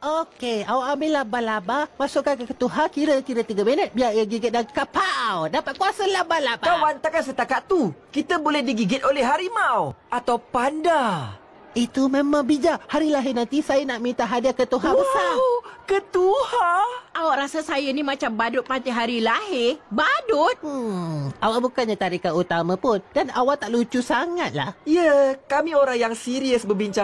Okey, awak ambil laba-laba, masukkan ke ketuhar kira-kira tiga minit. Biar ia gigit dan kapau. Dapat kuasa laba-laba. Kawan, takkan setakat tu. Kita boleh digigit oleh harimau atau panda. Itu memang bijak. Hari lahir nanti saya nak minta hadiah ketuhar wow, besar. Wow, ketuhar? Awak rasa saya ni macam badut panti hari lahir? Badut? Hmm, awak bukannya tarikan utama pun. Dan awak tak lucu sangatlah. Ya, yeah, kami orang yang serius berbincang.